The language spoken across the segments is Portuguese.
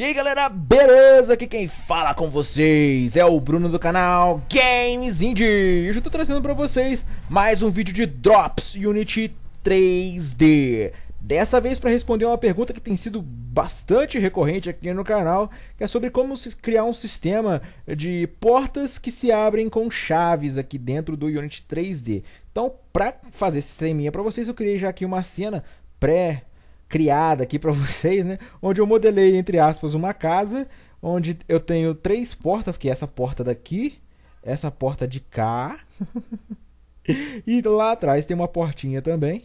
E aí galera, beleza? Aqui quem fala com vocês é o Bruno do canal Games Indie. Hoje eu estou trazendo para vocês mais um vídeo de Drops Unity 3D. Dessa vez para responder uma pergunta que tem sido bastante recorrente aqui no canal, que é sobre como criar um sistema de portas que se abrem com chaves aqui dentro do Unity 3D. Então, para fazer esse sisteminha para vocês, eu criei já aqui uma cena pré criada aqui para vocês, né? Onde eu modelei, entre aspas, uma casa onde eu tenho três portas, que é essa porta daqui, essa porta de cá. e lá atrás tem uma portinha também.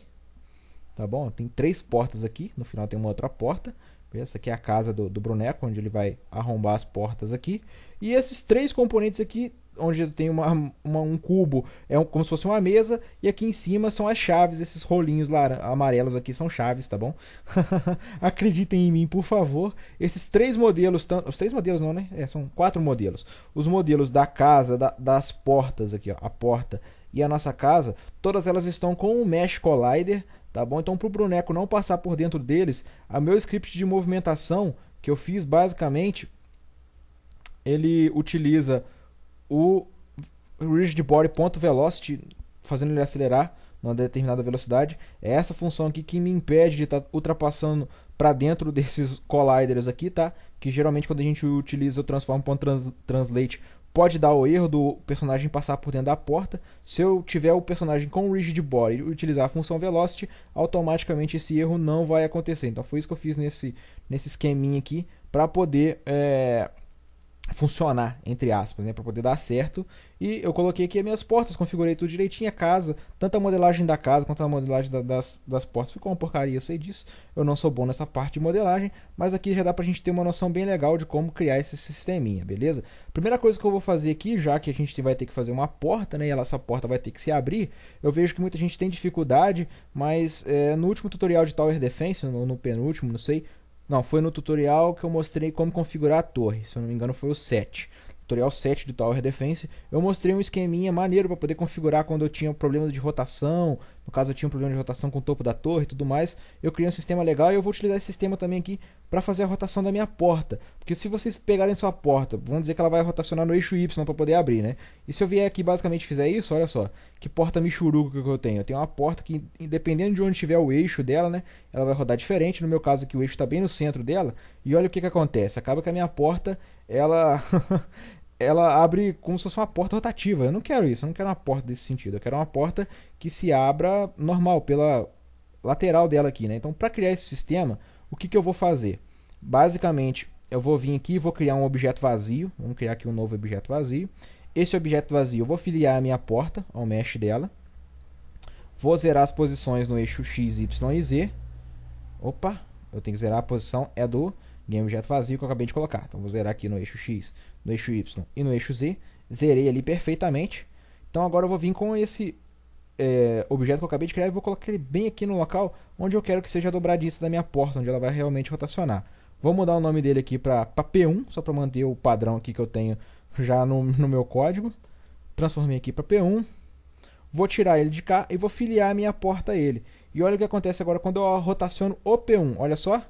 Tá bom? Tem três portas aqui. No final tem uma outra porta. Essa aqui é a casa do, do onde ele vai arrombar as portas aqui. E esses três componentes aqui onde tem uma, uma, um cubo, é um, como se fosse uma mesa, e aqui em cima são as chaves, esses rolinhos lá, amarelos aqui são chaves, tá bom? Acreditem em mim, por favor. Esses três modelos, os três modelos não, né? É, são quatro modelos. Os modelos da casa, da, das portas aqui, ó, a porta e a nossa casa, todas elas estão com o Mesh Collider, tá bom? Então, para o boneco não passar por dentro deles, o meu script de movimentação que eu fiz basicamente, ele utiliza o rigid body ponto velocity, fazendo ele acelerar numa determinada velocidade, é essa função aqui que me impede de estar tá ultrapassando para dentro desses colliders aqui, tá? Que geralmente quando a gente utiliza o transform.translate pode dar o erro do personagem passar por dentro da porta. Se eu tiver o personagem com o rigid body e utilizar a função velocity, automaticamente esse erro não vai acontecer. Então foi isso que eu fiz nesse, nesse esqueminha aqui para poder é, funcionar, entre aspas, né, para poder dar certo. E eu coloquei aqui as minhas portas, configurei tudo direitinho a casa, tanto a modelagem da casa quanto a modelagem da, das, das portas. Ficou uma porcaria, eu sei disso. Eu não sou bom nessa parte de modelagem, mas aqui já dá pra gente ter uma noção bem legal de como criar esse sisteminha, beleza? Primeira coisa que eu vou fazer aqui, já que a gente vai ter que fazer uma porta, né, e essa porta vai ter que se abrir, eu vejo que muita gente tem dificuldade, mas é, no último tutorial de Tower Defense, no, no penúltimo, não sei, não, foi no tutorial que eu mostrei como configurar a torre. Se eu não me engano, foi o 7. Tutorial 7 do Tower Defense. Eu mostrei um esqueminha maneiro para poder configurar quando eu tinha problemas de rotação, no caso eu tinha um problema de rotação com o topo da torre e tudo mais, eu criei um sistema legal e eu vou utilizar esse sistema também aqui para fazer a rotação da minha porta. Porque se vocês pegarem sua porta, vamos dizer que ela vai rotacionar no eixo Y para poder abrir, né? E se eu vier aqui basicamente fizer isso, olha só, que porta michuruco que eu tenho. Eu tenho uma porta que, dependendo de onde tiver o eixo dela, né, ela vai rodar diferente. No meu caso aqui o eixo está bem no centro dela, e olha o que, que acontece. Acaba que a minha porta, ela ela abre como se fosse uma porta rotativa. Eu não quero isso, eu não quero uma porta desse sentido. Eu quero uma porta que se abra normal, pela lateral dela aqui. Né? Então, para criar esse sistema, o que, que eu vou fazer? Basicamente, eu vou vir aqui e vou criar um objeto vazio. Vamos criar aqui um novo objeto vazio. Esse objeto vazio, eu vou filiar a minha porta ao mesh dela. Vou zerar as posições no eixo x, y e z. Opa, eu tenho que zerar a posição é do ganhei um objeto vazio que eu acabei de colocar. Então vou zerar aqui no eixo X, no eixo Y e no eixo Z. Zerei ali perfeitamente. Então agora eu vou vir com esse é, objeto que eu acabei de criar e vou colocar ele bem aqui no local onde eu quero que seja a dobradiça da minha porta, onde ela vai realmente rotacionar. Vou mudar o nome dele aqui para P1, só para manter o padrão aqui que eu tenho já no, no meu código. Transformei aqui para P1. Vou tirar ele de cá e vou filiar a minha porta a ele. E olha o que acontece agora quando eu rotaciono o P1. Olha só,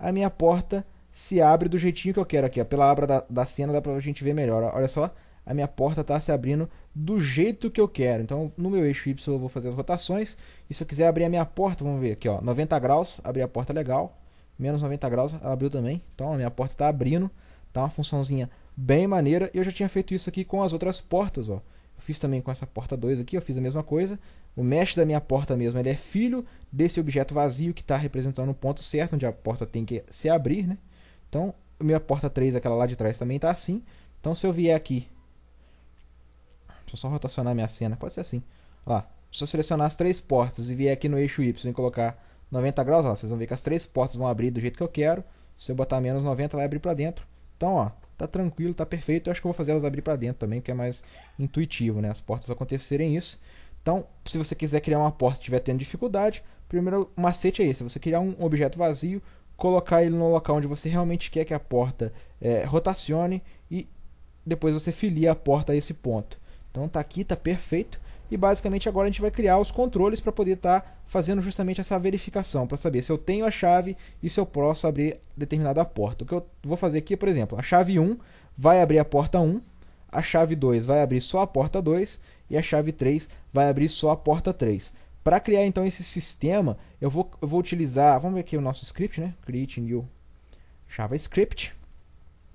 a minha porta se abre do jeitinho que eu quero aqui. Ó. Pela abra da, da cena dá pra gente ver melhor. Ó. Olha só, a minha porta está se abrindo do jeito que eu quero. Então, no meu eixo Y eu vou fazer as rotações. E se eu quiser abrir a minha porta, vamos ver aqui, ó, 90 graus, abrir a porta legal. Menos 90 graus, abriu também. Então, a minha porta está abrindo. Tá uma funçãozinha bem maneira. E eu já tinha feito isso aqui com as outras portas, ó. Eu fiz também com essa porta 2 aqui, eu fiz a mesma coisa. O mesh da minha porta mesmo, ele é filho desse objeto vazio que está representando o ponto certo, onde a porta tem que se abrir, né? Então, minha porta 3, aquela lá de trás, também está assim. Então, se eu vier aqui... Deixa eu só rotacionar minha cena, pode ser assim. Lá, se eu selecionar as três portas e vier aqui no eixo Y e colocar 90 graus, ó, vocês vão ver que as três portas vão abrir do jeito que eu quero. Se eu botar menos 90, vai abrir para dentro. Então, ó, tá tranquilo, tá perfeito. Eu acho que eu vou fazer elas abrir para dentro também, que é mais intuitivo, né? As portas acontecerem isso. Então, se você quiser criar uma porta e estiver tendo dificuldade, o primeiro macete é esse: você criar um objeto vazio, colocar ele no local onde você realmente quer que a porta é, rotacione e depois você filia a porta a esse ponto. Então tá aqui, tá perfeito. E basicamente agora a gente vai criar os controles para poder estar tá fazendo justamente essa verificação, para saber se eu tenho a chave e se eu posso abrir determinada porta. O que eu vou fazer aqui, por exemplo, a chave 1 vai abrir a porta 1, a chave 2 vai abrir só a porta 2 e a chave 3 vai abrir só a porta 3. Para criar então esse sistema, eu vou, eu vou utilizar, vamos ver aqui o nosso script, né? Create new JavaScript.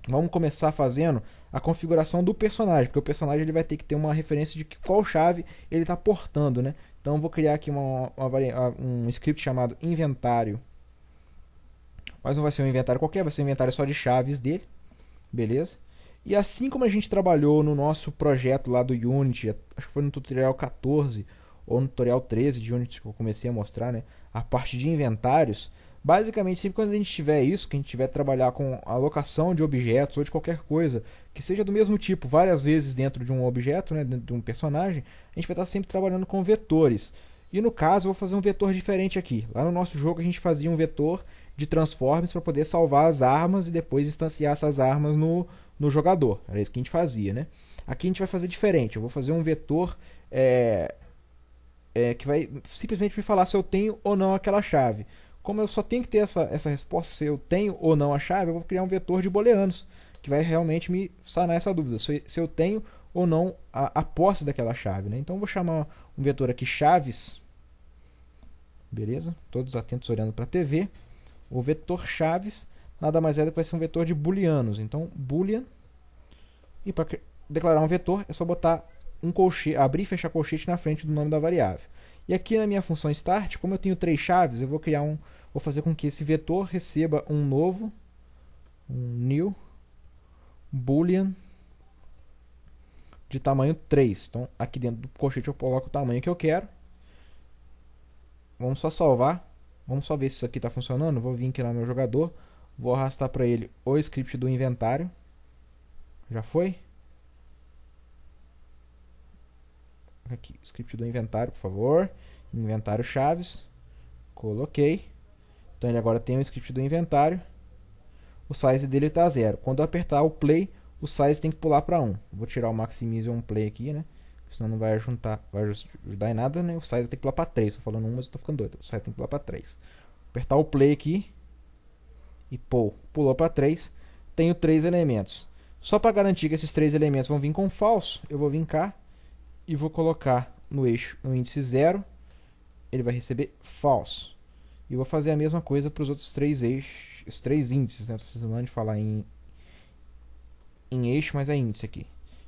Vamos começar fazendo a configuração do personagem, porque o personagem ele vai ter que ter uma referência de qual chave ele está portando, né? Então eu vou criar aqui uma, uma, um script chamado inventário. Mas não vai ser um inventário qualquer, vai ser um inventário só de chaves dele. Beleza? E assim como a gente trabalhou no nosso projeto lá do Unity, acho que foi no tutorial 14 ou no tutorial 13 de Unity que eu comecei a mostrar, né? A parte de inventários. Basicamente, sempre quando a gente tiver isso, que a gente tiver trabalhar com alocação de objetos ou de qualquer coisa que seja do mesmo tipo várias vezes dentro de um objeto, né, dentro de um personagem, a gente vai estar sempre trabalhando com vetores. E no caso, eu vou fazer um vetor diferente aqui. Lá no nosso jogo, a gente fazia um vetor de transformes para poder salvar as armas e depois instanciar essas armas no, no jogador. Era isso que a gente fazia, né? Aqui a gente vai fazer diferente. Eu vou fazer um vetor é, é, que vai simplesmente me falar se eu tenho ou não aquela chave. Como eu só tenho que ter essa, essa resposta se eu tenho ou não a chave, eu vou criar um vetor de booleanos que vai realmente me sanar essa dúvida, se, se eu tenho ou não a, a posse daquela chave. Né? Então eu vou chamar um vetor aqui chaves, beleza? Todos atentos olhando para a TV. O vetor chaves nada mais é do que vai ser um vetor de booleanos. Então, boolean. E para declarar um vetor, é só botar um colchete, abrir e fechar colchete na frente do nome da variável. E aqui na minha função start, como eu tenho três chaves, eu vou criar um, vou fazer com que esse vetor receba um novo, um new boolean de tamanho 3. Então, aqui dentro do colchete eu coloco o tamanho que eu quero. Vamos só salvar. Vamos só ver se isso aqui está funcionando. Vou vir aqui lá no meu jogador. Vou arrastar para ele o script do inventário. Já foi? Aqui, script do inventário, por favor. Inventário chaves. Coloquei. Então ele agora tem o script do inventário. O size dele está zero. Quando eu apertar o play, o size tem que pular para 1. Vou tirar o maximize on play aqui, né? Senão não vai, juntar, vai ajudar em nada, né? O size tem que pular para 3. Estou falando 1, mas estou ficando doido. O size tem que pular para 3. Apertar o play aqui e pou, pulou para 3, tenho 3 elementos. Só para garantir que esses 3 elementos vão vir com falso, eu vou vir cá e vou colocar no eixo no índice 0, ele vai receber falso. E vou fazer a mesma coisa para os outros três eixos, os três índices, né? Estou precisando de falar em, em eixo, mas é índice aqui.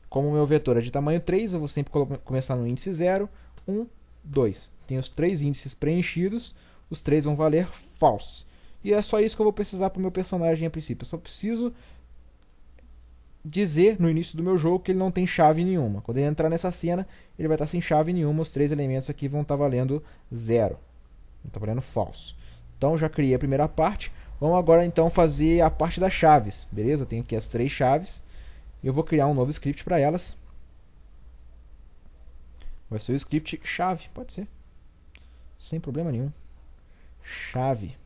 Como o meu vetor é de tamanho 3, eu vou sempre começar no índice 0, 1, 2. Tenho os três índices preenchidos, os três vão valer falso. E é só isso que eu vou precisar para o meu personagem a princípio. Eu só preciso dizer no início do meu jogo que ele não tem chave nenhuma. Quando ele entrar nessa cena, ele vai estar sem chave nenhuma, os três elementos aqui vão estar valendo zero. está valendo falso. Então já criei a primeira parte. Vamos agora então fazer a parte das chaves, beleza? Eu tenho aqui as três chaves. Eu vou criar um novo script para elas. Vai ser o script chave, pode ser. Sem problema nenhum. Chave.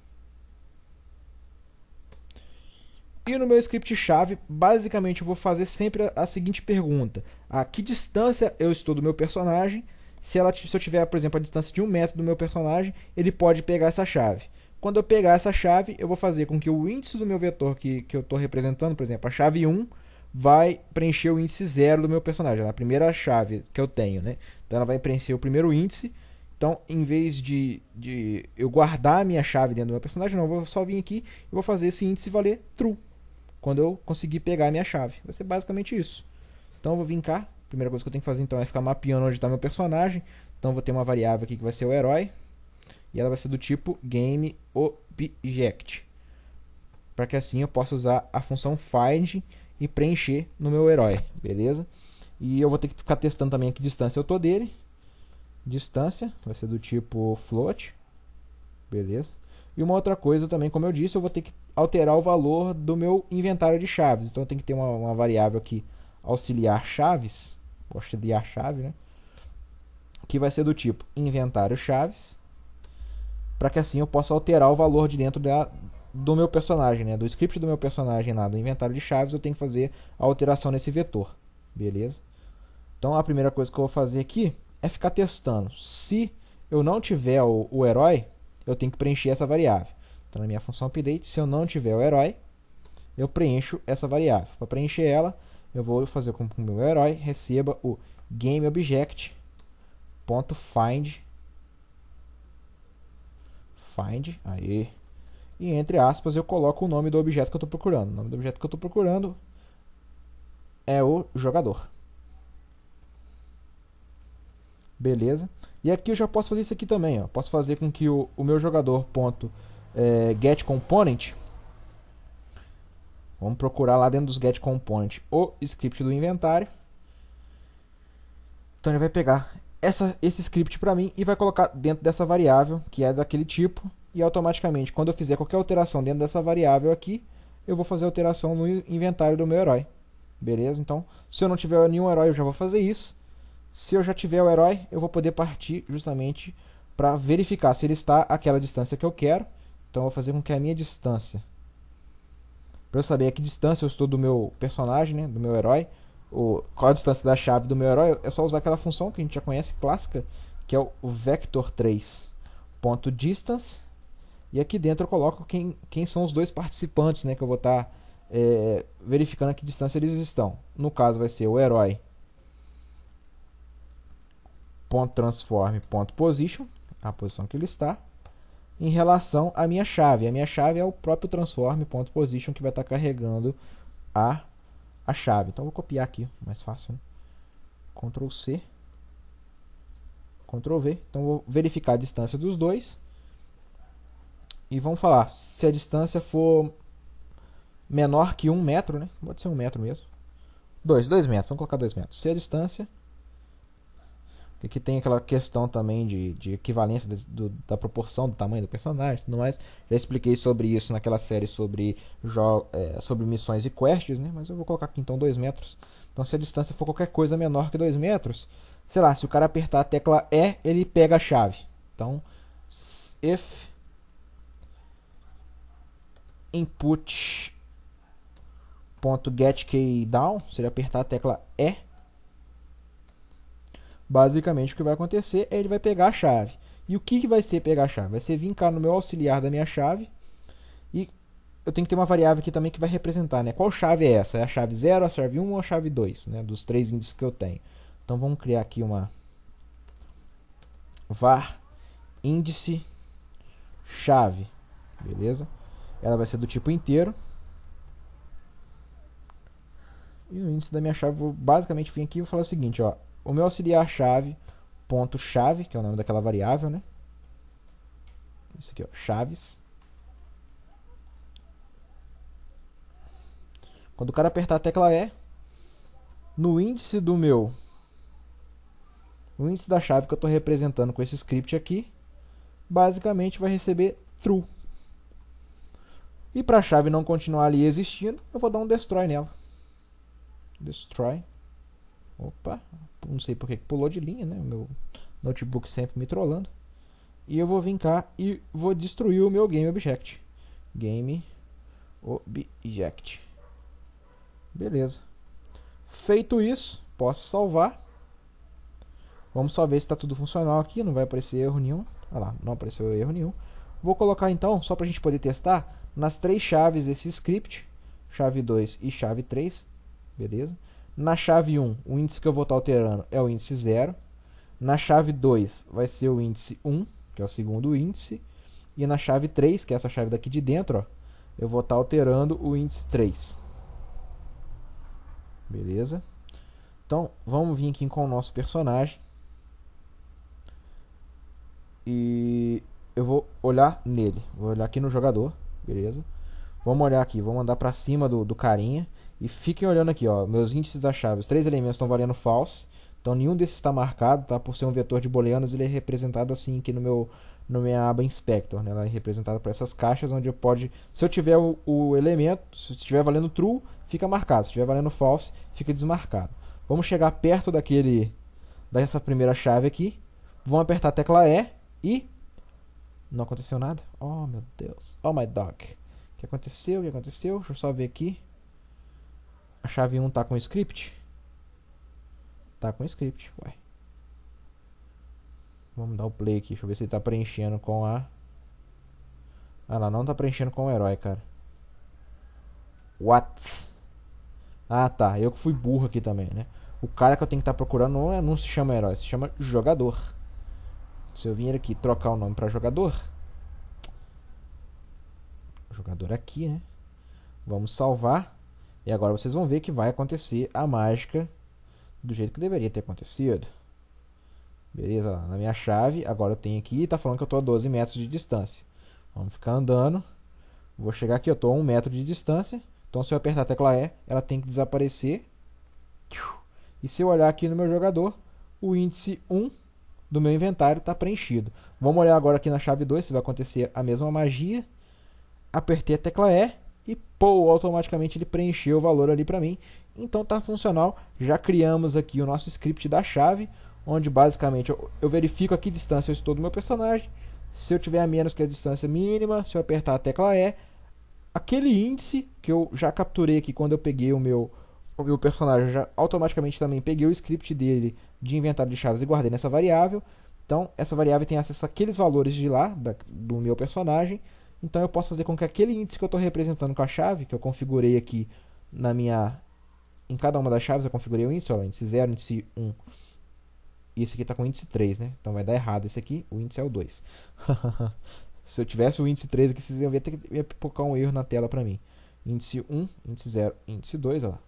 E no meu script chave, basicamente eu vou fazer sempre a, a seguinte pergunta: a que distância eu estou do meu personagem? Se, ela, se eu tiver, por exemplo, a distância de um metro do meu personagem, ele pode pegar essa chave. Quando eu pegar essa chave, eu vou fazer com que o índice do meu vetor que, que eu estou representando, por exemplo, a chave 1, vai preencher o índice 0 do meu personagem, é a primeira chave que eu tenho. Né? Então ela vai preencher o primeiro índice. Então, em vez de, de eu guardar a minha chave dentro do meu personagem, não, eu vou só vir aqui e vou fazer esse índice valer true quando eu conseguir pegar a minha chave. Vai ser basicamente isso. Então eu vou vir cá. Primeira coisa que eu tenho que fazer então é ficar mapeando onde está meu personagem. Então eu vou ter uma variável aqui que vai ser o herói. E ela vai ser do tipo GameObject. Para que assim eu possa usar a função find e preencher no meu herói. Beleza? E eu vou ter que ficar testando também a que distância eu estou dele. Distância vai ser do tipo float. Beleza? E uma outra coisa também, como eu disse, eu vou ter que alterar o valor do meu inventário de chaves. Então tem que ter uma, uma variável aqui auxiliar chaves, de a chave, né? Que vai ser do tipo inventário chaves, para que assim eu possa alterar o valor de dentro da, do meu personagem, né? Do script do meu personagem lá, do inventário de chaves, eu tenho que fazer a alteração nesse vetor, beleza? Então a primeira coisa que eu vou fazer aqui é ficar testando. Se eu não tiver o, o herói, eu tenho que preencher essa variável. Então, na minha função update, se eu não tiver o herói, eu preencho essa variável. Para preencher ela, eu vou fazer com que o meu herói receba o GameObject.find find, aí, e entre aspas eu coloco o nome do objeto que eu estou procurando. O nome do objeto que eu estou procurando é o jogador. Beleza? E aqui eu já posso fazer isso aqui também, ó. Posso fazer com que o, o meu jogador ponto é, get component. Vamos procurar lá dentro dos get component o script do inventário. Então ele vai pegar essa, esse script para mim e vai colocar dentro dessa variável que é daquele tipo e automaticamente quando eu fizer qualquer alteração dentro dessa variável aqui, eu vou fazer alteração no inventário do meu herói. Beleza? Então, se eu não tiver nenhum herói, eu já vou fazer isso. Se eu já tiver o herói, eu vou poder partir justamente para verificar se ele está àquela distância que eu quero então eu vou fazer com que a minha distância, para eu saber a que distância eu estou do meu personagem, né, do meu herói, ou qual a distância da chave do meu herói, é só usar aquela função que a gente já conhece clássica, que é o vector 3. Ponto distance. E aqui dentro eu coloco quem, quem são os dois participantes, né, que eu vou estar tá, é, verificando a que distância eles estão. No caso vai ser o herói ponto transform ponto position, a posição que ele está em relação à minha chave. A minha chave é o próprio transform.position que vai estar carregando a, a chave. Então vou copiar aqui, mais fácil. Né? Ctrl C, Ctrl V. Então vou verificar a distância dos dois. E vamos falar, se a distância for menor que um metro, né? Pode ser um metro mesmo. Dois, dois metros, vamos colocar dois metros. Se a distância e que tem aquela questão também de, de equivalência do, da proporção do tamanho do personagem tudo mais. Já expliquei sobre isso naquela série sobre, é, sobre missões e quests, né? Mas eu vou colocar aqui então 2 metros. Então se a distância for qualquer coisa menor que 2 metros, sei lá, se o cara apertar a tecla E, ele pega a chave. Então, if down se ele apertar a tecla E, Basicamente o que vai acontecer é ele vai pegar a chave. E o que, que vai ser pegar a chave? Vai ser vir cá no meu auxiliar da minha chave. E eu tenho que ter uma variável aqui também que vai representar, né? Qual chave é essa? É a chave 0, a chave 1 ou a chave 2, né? Dos três índices que eu tenho. Então vamos criar aqui uma var índice chave, beleza? Ela vai ser do tipo inteiro. E o índice da minha chave, vou basicamente vem aqui e vou falar o seguinte, ó, o meu auxiliar-chave, ponto chave, que é o nome daquela variável, né? Isso aqui, ó, chaves. Quando o cara apertar a tecla E, no índice do meu, o índice da chave que eu estou representando com esse script aqui, basicamente vai receber true. E para a chave não continuar ali existindo, eu vou dar um destroy nela. Destroy. Opa, não sei porque pulou de linha, né? O meu notebook sempre me trollando. E eu vou vir cá e vou destruir o meu game object. Game object. Beleza. Feito isso, posso salvar. Vamos só ver se está tudo funcional aqui, não vai aparecer erro nenhum. Olha lá, não apareceu erro nenhum. Vou colocar então, só para a gente poder testar, nas três chaves esse script, chave 2 e chave 3, beleza? Na chave 1, o índice que eu vou estar alterando é o índice 0. Na chave 2, vai ser o índice 1, que é o segundo índice. E na chave 3, que é essa chave daqui de dentro, ó, eu vou estar alterando o índice 3. Beleza? Então, vamos vir aqui com o nosso personagem. E eu vou olhar nele. Vou olhar aqui no jogador, beleza? Vamos olhar aqui, vamos andar para cima do, do carinha. E fiquem olhando aqui, ó, meus índices da chave. Os três elementos estão valendo false. Então nenhum desses está marcado, tá? Por ser um vetor de booleanos, ele é representado assim aqui no meu na minha aba inspector, né? Ela é representada por essas caixas onde eu pode, se eu tiver o, o elemento, se estiver valendo true, fica marcado. Se estiver valendo false, fica desmarcado. Vamos chegar perto daquele dessa primeira chave aqui. Vamos apertar a tecla E e não aconteceu nada. Oh, meu Deus. Oh my dog. O que aconteceu? O que aconteceu? Deixa eu só ver aqui. A chave 1 tá com script? Tá com script, ué. Vamos dar o play aqui, deixa eu ver se ele tá preenchendo com a... Ah lá, não tá preenchendo com o herói, cara. What? Ah tá, eu que fui burro aqui também, né? O cara que eu tenho que estar tá procurando não, é, não se chama herói, se chama jogador. Se eu vir aqui trocar o nome para jogador... Jogador aqui, né? Vamos salvar. E agora vocês vão ver que vai acontecer a mágica do jeito que deveria ter acontecido. Beleza, na minha chave, agora eu tenho aqui, está falando que eu estou a 12 metros de distância. Vamos ficar andando. Vou chegar aqui, eu estou a 1 metro de distância. Então se eu apertar a tecla E, ela tem que desaparecer. E se eu olhar aqui no meu jogador, o índice 1 do meu inventário está preenchido. Vamos olhar agora aqui na chave 2 se vai acontecer a mesma magia. Apertei a tecla E, pô, automaticamente ele preencheu o valor ali para mim. Então está funcional. Já criamos aqui o nosso script da chave, onde basicamente eu, eu verifico a que distância eu estou do meu personagem. Se eu tiver a menos que a distância mínima, se eu apertar a tecla E, aquele índice que eu já capturei aqui quando eu peguei o meu o meu personagem, já automaticamente também peguei o script dele de inventário de chaves e guardei nessa variável. Então, essa variável tem acesso àqueles valores de lá da, do meu personagem então eu posso fazer com que aquele índice que eu estou representando com a chave, que eu configurei aqui na minha. Em cada uma das chaves eu configurei o índice, ó, índice 0, índice 1. Um. E esse aqui está com índice 3, né? Então vai dar errado esse aqui, o índice é o 2. Se eu tivesse o índice 3 aqui, vocês iam ver que ia pipocar um erro na tela para mim. Índice 1, índice 0, índice 2, lá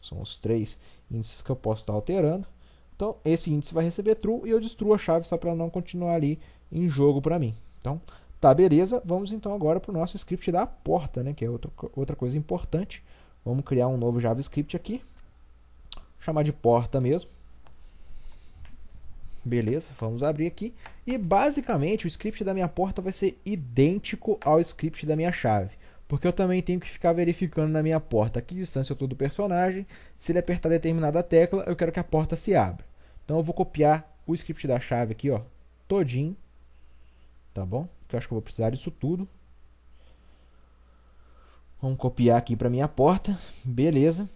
São os três índices que eu posso estar tá alterando. Então, esse índice vai receber true e eu destruo a chave só para não continuar ali em jogo para mim. Então, Tá, beleza. Vamos então agora para o nosso script da porta, né? Que é outra outra coisa importante. Vamos criar um novo JavaScript aqui. Vou chamar de porta mesmo. Beleza, vamos abrir aqui. E basicamente o script da minha porta vai ser idêntico ao script da minha chave. Porque eu também tenho que ficar verificando na minha porta a que distância eu estou do personagem. Se ele apertar determinada tecla, eu quero que a porta se abra. Então eu vou copiar o script da chave aqui, ó, todinho. Tá bom? eu acho que eu vou precisar disso tudo. Vamos copiar aqui para minha porta. Beleza.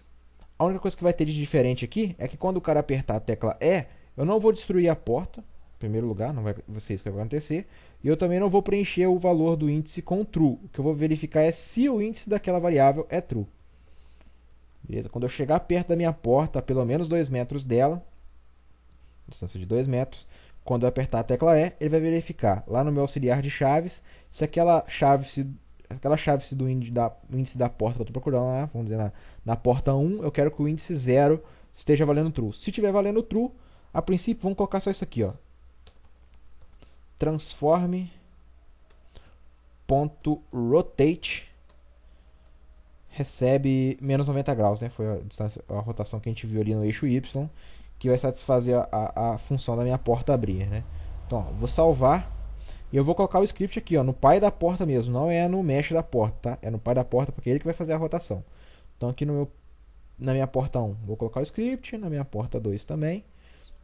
A única coisa que vai ter de diferente aqui é que quando o cara apertar a tecla E, eu não vou destruir a porta. Em primeiro lugar, não vai ser isso que vai acontecer. E eu também não vou preencher o valor do índice com true. O que eu vou verificar é se o índice daquela variável é true. Beleza? Quando eu chegar perto da minha porta, a pelo menos 2 metros dela, distância de 2 metros, quando eu apertar a tecla E, ele vai verificar lá no meu auxiliar de chaves se aquela chave se aquela chave se do índice da, índice da porta que eu estou procurando lá, vamos dizer na, na porta 1, eu quero que o índice 0 esteja valendo true. Se tiver valendo true, a princípio vamos colocar só isso aqui, ó. Transforme ponto rotate recebe menos 90 graus, né? Foi a, a rotação que a gente viu ali no eixo y que vai satisfazer a, a, a função da minha porta abrir, né? Então, ó, vou salvar e eu vou colocar o script aqui, ó, no pai da porta mesmo, não é no mesh da porta, tá? É no pai da porta porque é ele que vai fazer a rotação. Então, aqui no meu, na minha porta 1, vou colocar o script, na minha porta 2 também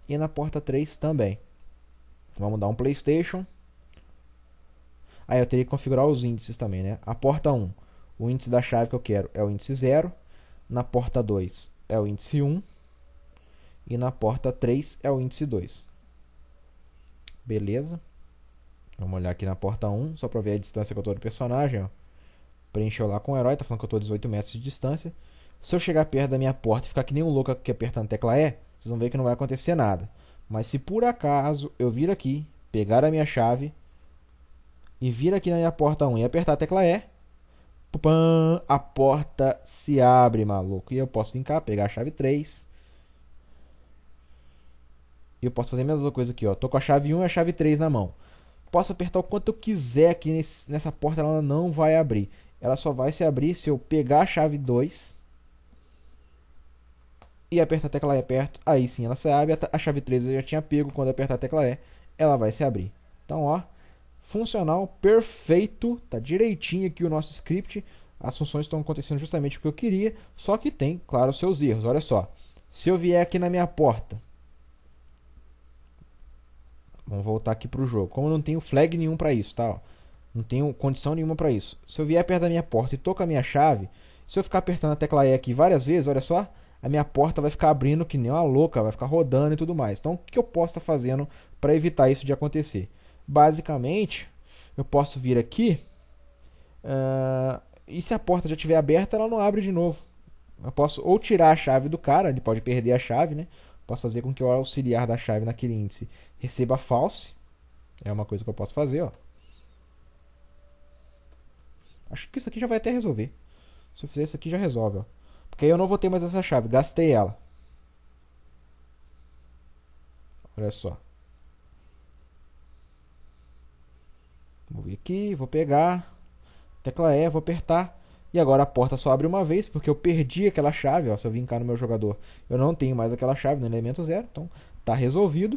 e na porta 3 também. Vamos dar um PlayStation. Aí eu teria que configurar os índices também, né? A porta 1, o índice da chave que eu quero é o índice 0. Na porta 2 é o índice 1. E na porta 3 é o índice 2. Beleza? Vamos olhar aqui na porta 1, só para ver a distância que eu estou do personagem. Ó. Preencheu lá com o herói, tá falando que eu estou 18 metros de distância. Se eu chegar perto da minha porta e ficar que nem um louco que apertando a tecla E, vocês vão ver que não vai acontecer nada. Mas se por acaso eu vir aqui, pegar a minha chave e vir aqui na minha porta 1 e apertar a tecla E, a porta se abre, maluco. E eu posso vir cá, pegar a chave 3 e eu posso fazer a mesma coisa aqui, ó. Tô com a chave 1 e a chave 3 na mão. Posso apertar o quanto eu quiser aqui nesse, nessa porta, ela não vai abrir. Ela só vai se abrir se eu pegar a chave 2 e apertar a tecla E perto. Aí sim ela se abre. A chave 3 eu já tinha pego. Quando apertar a tecla E, ela vai se abrir. Então, ó. Funcional, perfeito. Tá direitinho aqui o nosso script. As funções estão acontecendo justamente o que eu queria. Só que tem, claro, seus erros. Olha só. Se eu vier aqui na minha porta Vamos voltar aqui pro jogo. Como eu não tenho flag nenhum para isso, tá? Ó, não tenho condição nenhuma para isso. Se eu vier perto da minha porta e tocar a minha chave, se eu ficar apertando a tecla E aqui várias vezes, olha só, a minha porta vai ficar abrindo que nem uma louca, vai ficar rodando e tudo mais. Então, o que eu posso estar tá fazendo para evitar isso de acontecer? Basicamente, eu posso vir aqui uh, e se a porta já estiver aberta, ela não abre de novo. Eu posso ou tirar a chave do cara, ele pode perder a chave, né? Posso fazer com que o auxiliar da chave naquele índice receba false. É uma coisa que eu posso fazer, ó. Acho que isso aqui já vai até resolver. Se eu fizer isso aqui, já resolve, ó. Porque aí eu não vou ter mais essa chave. Gastei ela. Olha só. Vou vir aqui, vou pegar. Tecla E, vou apertar. E agora a porta só abre uma vez, porque eu perdi aquela chave. Ó, se eu cá no meu jogador, eu não tenho mais aquela chave no elemento zero. Então está resolvido.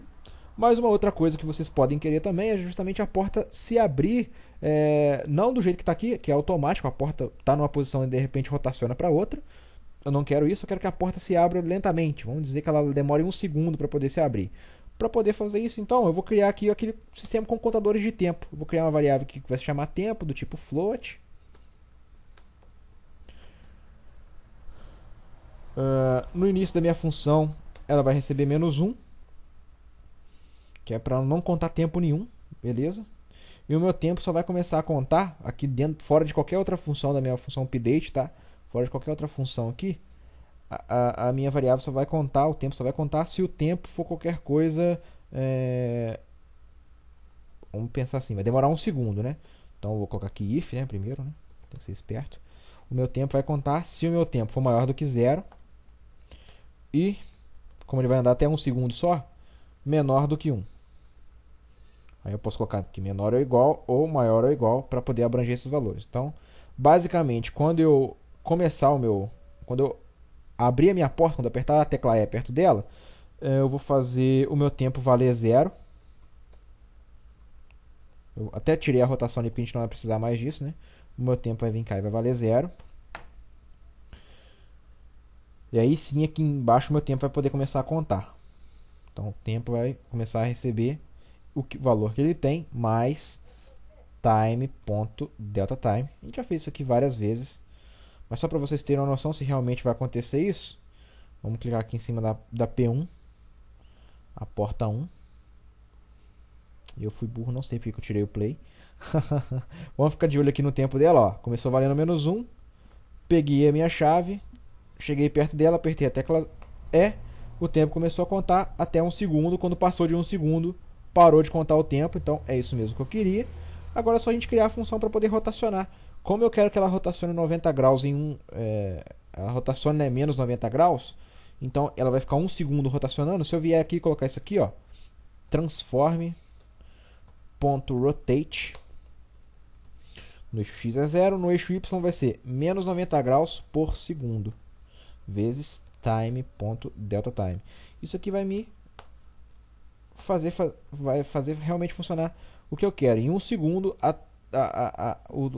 Mas uma outra coisa que vocês podem querer também é justamente a porta se abrir, é, não do jeito que está aqui, que é automático, a porta está numa posição e de repente rotaciona para outra. Eu não quero isso, eu quero que a porta se abra lentamente. Vamos dizer que ela demore um segundo para poder se abrir. Para poder fazer isso, então, eu vou criar aqui aquele sistema com contadores de tempo. Eu vou criar uma variável que vai se chamar tempo, do tipo float. Uh, no início da minha função, ela vai receber menos 1, que é para não contar tempo nenhum, beleza? E o meu tempo só vai começar a contar aqui dentro, fora de qualquer outra função da minha função update, tá? Fora de qualquer outra função aqui, a, a, a minha variável só vai contar, o tempo só vai contar se o tempo for qualquer coisa. É... Vamos pensar assim, vai demorar um segundo, né? Então eu vou colocar aqui if, né? Primeiro, né? Tem que ser esperto. O meu tempo vai contar se o meu tempo for maior do que zero e, como ele vai andar até um segundo só, menor do que 1. Aí eu posso colocar que menor ou igual ou maior ou igual para poder abranger esses valores. Então, basicamente, quando eu começar o meu, quando eu abrir a minha porta, quando apertar a tecla E perto dela, é, eu vou fazer o meu tempo valer zero. Eu até tirei a rotação de porque não vai precisar mais disso, né? O meu tempo vai vir cá e vai valer zero. E aí sim aqui embaixo meu tempo vai poder começar a contar. Então o tempo vai começar a receber o que, valor que ele tem mais time.deltaTime. A gente já fez isso aqui várias vezes. Mas só para vocês terem uma noção se realmente vai acontecer isso, vamos clicar aqui em cima da, da P1, a porta 1. Eu fui burro, não sei porque eu tirei o play. vamos ficar de olho aqui no tempo dela. Ó. Começou valendo menos 1. Peguei a minha chave. Cheguei perto dela, apertei a tecla E. O tempo começou a contar até um segundo. Quando passou de um segundo, parou de contar o tempo. Então é isso mesmo que eu queria. Agora é só a gente criar a função para poder rotacionar. Como eu quero que ela rotacione 90 graus em um. É, ela rotacione né, menos 90 graus. Então ela vai ficar um segundo rotacionando. Se eu vier aqui e colocar isso aqui, ó. Transform ponto rotate no eixo x é zero, no eixo y vai ser menos 90 graus por segundo vezes time.deltaTime. Isso aqui vai me fazer, vai fazer realmente funcionar o que eu quero. Em um segundo, a, a, a,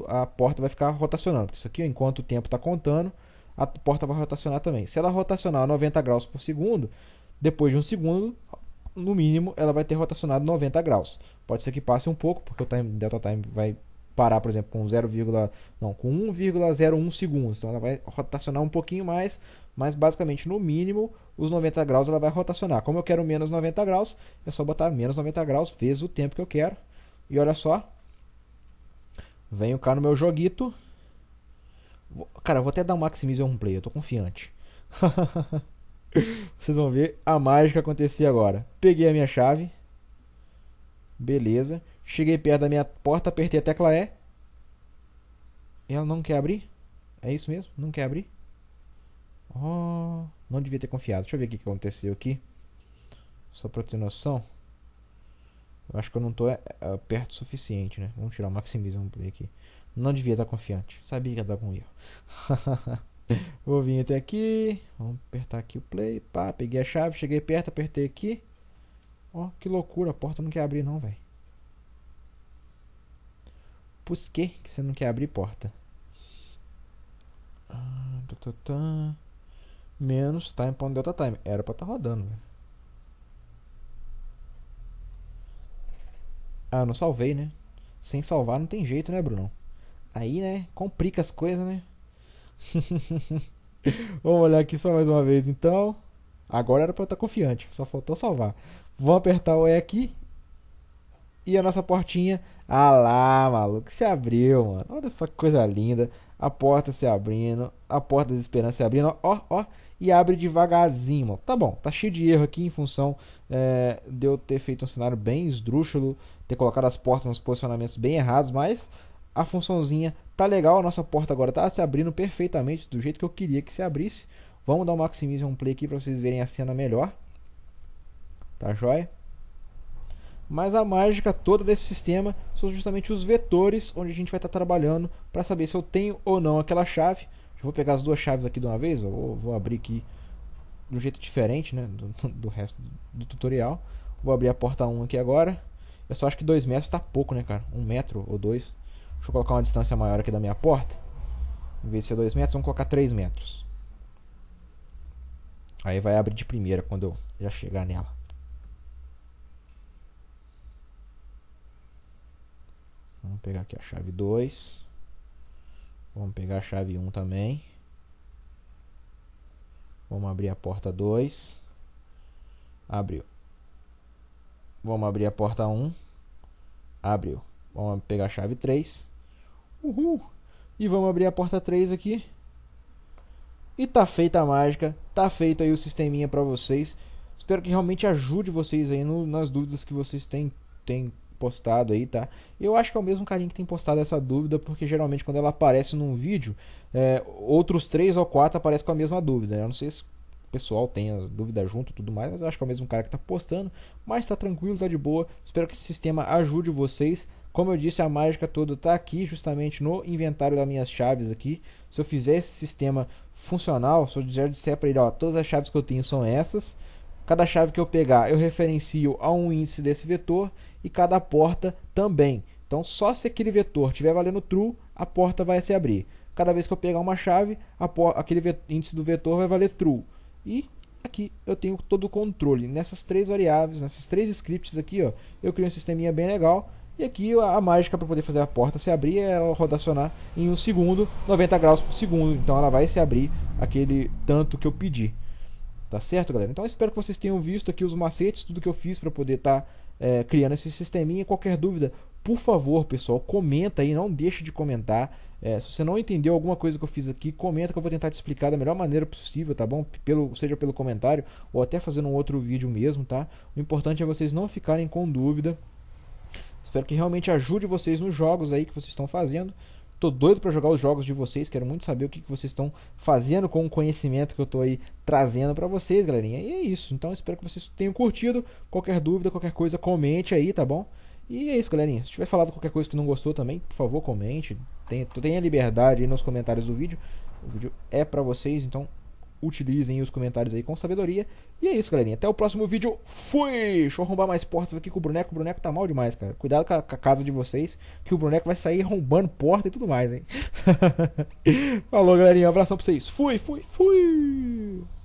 a, a porta vai ficar rotacionando. isso aqui, enquanto o tempo está contando, a porta vai rotacionar também. Se ela rotacionar 90 graus por segundo, depois de um segundo, no mínimo, ela vai ter rotacionado 90 graus. Pode ser que passe um pouco, porque o time, delta time vai parar, por exemplo, com 0, não, com 1,01 segundos. Então ela vai rotacionar um pouquinho mais, mas basicamente no mínimo os 90 graus ela vai rotacionar. Como eu quero menos 90 graus, é só botar menos 90 graus vezes o tempo que eu quero. E olha só, venho cá no meu joguito. Cara, eu vou até dar um maximize um play, eu tô confiante. Vocês vão ver a mágica acontecer agora. Peguei a minha chave. Beleza. Cheguei perto da minha porta, apertei a tecla E. E ela não quer abrir? É isso mesmo? Não quer abrir? Oh, não devia ter confiado. Deixa eu ver o que aconteceu aqui. Só pra ter noção. Eu acho que eu não tô é, é, perto o suficiente, né? Vamos tirar o Maximizum Play aqui. Não devia estar confiante. Sabia que ia dar algum erro. Vou vir até aqui. Vamos apertar aqui o play. Pá, peguei a chave, cheguei perto, apertei aqui. Ó, oh, que loucura. A porta não quer abrir não, velho. Pus que que você não quer abrir porta? Ah, tá, tá, tá. Menos time ponto delta time. Era pra estar tá rodando. Ah, eu não salvei, né? Sem salvar não tem jeito, né, Bruno? Aí, né, complica as coisas, né? Vamos olhar aqui só mais uma vez, então. Agora era pra eu estar confiante, só faltou salvar. Vou apertar o E aqui e a nossa portinha, ah lá, maluco, se abriu, mano. Olha só que coisa linda. A porta se abrindo, a porta das esperanças se abrindo, ó, ó, e abre devagarzinho, mano. Tá bom, tá cheio de erro aqui em função é, de eu ter feito um cenário bem esdrúxulo, ter colocado as portas nos posicionamentos bem errados, mas a funçãozinha tá legal, a nossa porta agora tá se abrindo perfeitamente do jeito que eu queria que se abrisse. Vamos dar um maximize um play aqui para vocês verem a cena melhor. Tá joia? Mas a mágica toda desse sistema são justamente os vetores onde a gente vai estar trabalhando para saber se eu tenho ou não aquela chave. Eu vou pegar as duas chaves aqui de uma vez, vou abrir aqui de um jeito diferente né, do, do resto do tutorial. Vou abrir a porta 1 aqui agora. Eu só acho que 2 metros está pouco, né, cara? 1 um metro ou 2. Deixa eu colocar uma distância maior aqui da minha porta. Em vez de ser 2 metros, vamos colocar 3 metros. Aí vai abrir de primeira quando eu já chegar nela. Vamos pegar aqui a chave 2. Vamos pegar a chave 1 um também. Vamos abrir a porta 2. Abriu. Vamos abrir a porta 1. Um. Abriu. Vamos pegar a chave 3. Uhul! E vamos abrir a porta 3 aqui. E tá feita a mágica, tá feito aí o sisteminha para vocês. Espero que realmente ajude vocês aí no, nas dúvidas que vocês têm, têm postado aí, tá? Eu acho que é o mesmo carinho que tem postado essa dúvida, porque geralmente quando ela aparece num vídeo, é, outros três ou quatro aparecem com a mesma dúvida. Né? Eu não sei se o pessoal tem a dúvida junto tudo mais, mas eu acho que é o mesmo cara que está postando. Mas está tranquilo, está de boa. Espero que esse sistema ajude vocês. Como eu disse, a mágica toda está aqui, justamente no inventário das minhas chaves aqui. Se eu fizer esse sistema funcional, se eu disser para ele, ó, todas as chaves que eu tenho são essas, Cada chave que eu pegar, eu referencio a um índice desse vetor e cada porta também. Então, só se aquele vetor estiver valendo true, a porta vai se abrir. Cada vez que eu pegar uma chave, aquele índice do vetor vai valer true. E aqui eu tenho todo o controle. Nessas três variáveis, nessas três scripts aqui, ó, eu crio um sisteminha bem legal. E aqui a mágica para poder fazer a porta se abrir é ela rotacionar em um segundo, 90 graus por segundo. Então ela vai se abrir aquele tanto que eu pedi. Tá certo, galera? Então espero que vocês tenham visto aqui os macetes, tudo que eu fiz para poder estar tá, é, criando esse sisteminha. Qualquer dúvida, por favor, pessoal, comenta aí, não deixe de comentar. É, se você não entendeu alguma coisa que eu fiz aqui, comenta que eu vou tentar te explicar da melhor maneira possível, tá bom? Pelo, seja pelo comentário ou até fazendo um outro vídeo mesmo, tá? O importante é vocês não ficarem com dúvida. Espero que realmente ajude vocês nos jogos aí que vocês estão fazendo. Tô doido para jogar os jogos de vocês, quero muito saber o que, que vocês estão fazendo com o conhecimento que eu tô aí trazendo para vocês, galerinha. E é isso. Então espero que vocês tenham curtido. Qualquer dúvida, qualquer coisa, comente aí, tá bom? E é isso, galerinha. Se tiver falado qualquer coisa que não gostou também, por favor, comente. Tenha, tenha liberdade aí nos comentários do vídeo. O vídeo é para vocês, então utilizem os comentários aí com sabedoria. E é isso, galerinha. Até o próximo vídeo. Fui! Deixa eu arrombar mais portas aqui com o Bruneco. O Bruneco tá mal demais, cara. Cuidado com a, com a casa de vocês, que o Bruneco vai sair arrombando porta e tudo mais, hein? Falou, galerinha. Um abração pra vocês. Fui, fui, fui!